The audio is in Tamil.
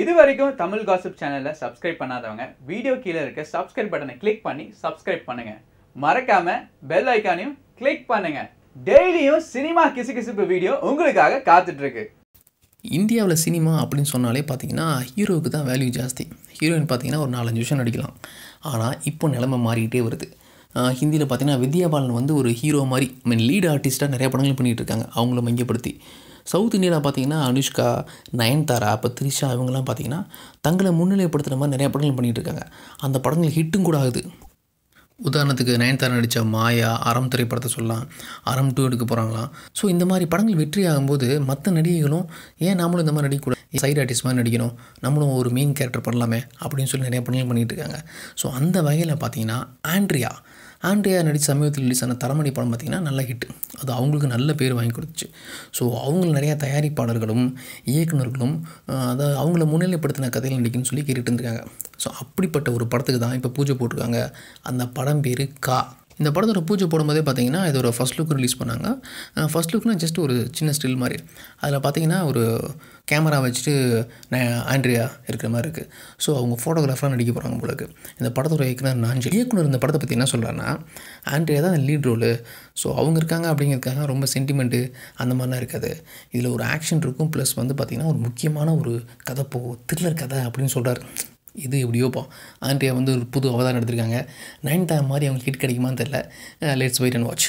இது வரைக்கும் தமிழ் காசிப் சேனலில் சப்ஸ்கிரைப் பண்ணாதவங்க வீடியோ கீழே இருக்க சப்ஸ்கிரைப் பட்டனை கிளிக் பண்ணி சப்ஸ்கிரைப் பண்ணுங்க மறக்காம பெல் ஐக்கானையும் கிளிக் பண்ணுங்க டெய்லியும் சினிமா கிசுகிசுப்பு வீடியோ உங்களுக்காக காத்துட்டு இருக்கு இந்தியாவில் சினிமா அப்படின்னு சொன்னாலே பார்த்தீங்கன்னா ஹீரோவுக்கு தான் வேல்யூ ஜாஸ்தி ஹீரோயின் பார்த்தீங்கன்னா ஒரு நாலஞ்சு விஷயம் நடிக்கலாம் ஆனால் இப்போ நிலமை மாறிக்கிட்டே வருது ஹிந்தியில் பார்த்தீங்கன்னா வித்யா பாலன் வந்து ஒரு ஹீரோ மாதிரி மீன் லீட் ஆர்டிஸ்ட்டாக நிறையா படங்கள் பண்ணிகிட்டு இருக்காங்க அவங்கள மையப்படுத்தி சவுத் இந்தியாவில் பார்த்தீங்கன்னா அனுஷ்கா நயன்தாரா அப்போ த்ரிஷா இவங்கெல்லாம் பார்த்தீங்கன்னா தங்களை முன்னிலைப்படுத்துகிற மாதிரி நிறையா படங்கள் பண்ணிகிட்டு இருக்காங்க அந்த படங்கள் ஹிட்டும் கூட ஆகுது உதாரணத்துக்கு நயன்தாரா நடித்த மாயா அறம் திரைப்படத்தை சொல்லலாம் அறம் டூ எடுக்க போகிறாங்களாம் ஸோ இந்த மாதிரி படங்கள் வெற்றி ஆகும்போது மற்ற நடிகைகளும் ஏன் நாமளும் இந்த மாதிரி நடிக்கக்கூடாது சைட் ஆர்டிஸ்ட் மாதிரி நடிக்கணும் நம்மளும் ஒரு மெயின் கேரக்டர் பண்ணலாமே அப்படின்னு சொல்லி நிறையா படங்கள் பண்ணிகிட்டு இருக்காங்க ஸோ அந்த வகையில் பார்த்தீங்கன்னா ஆண்ட்ரியா ஆண்ட்ரியா நடித்த சமீபத்தில் ரிலீஸ் ஆன தரமணி படம் பார்த்திங்கன்னா நல்ல ஹிட் அது அவங்களுக்கு நல்ல பேர் வாங்கி கொடுத்துச்சு ஸோ அவங்க நிறையா தயாரிப்பாளர்களும் இயக்குநர்களும் அதை அவங்கள முன்னிலைப்படுத்தின கதையில் நடிக்குன்னு சொல்லி கேட்டுட்டு இருந்திருக்காங்க ஸோ அப்படிப்பட்ட ஒரு படத்துக்கு தான் இப்போ பூஜை போட்டிருக்காங்க அந்த படம் பேர் கா இந்த படத்தோட பூஜை போடும்போதே பார்த்தீங்கன்னா இதோட ஃபஸ்ட் லுக் ரிலீஸ் பண்ணாங்க ஃபஸ்ட் லுக்னால் ஜஸ்ட் ஒரு சின்ன ஸ்டில் மாதிரி அதில் பார்த்தீங்கன்னா ஒரு கேமரா வச்சுட்டு ஆண்ட்ரியா இருக்கிற மாதிரி இருக்குது ஸோ அவங்க ஃபோட்டோகிராஃபராக நடிக்க போகிறாங்க உங்களுக்கு இந்த படத்தோட இயக்குனர் நான் இயக்குனர் இந்த படத்தை பற்றி என்ன சொல்கிறாருன்னா ஆண்ட்ரியா தான் லீட் ரோலு ஸோ அவங்க இருக்காங்க அப்படிங்கிறதுக்காக ரொம்ப சென்டிமெண்ட்டு அந்த மாதிரிலாம் இருக்காது இதில் ஒரு ஆக்ஷன் இருக்கும் ப்ளஸ் வந்து பார்த்திங்கன்னா ஒரு முக்கியமான ஒரு கதை போகும் த்ரில்லர் கதை அப்படின்னு சொல்கிறார் இது எப்படியோப்பா ஆண்ட்ரியா வந்து ஒரு புது அவதாரம் எடுத்திருக்காங்க நைன்தா மாதிரி அவங்களுக்கு ஹிட் கிடைக்குமான்னு தெரில லெட்ஸ் வெயிட் அண்ட் வாட்ச்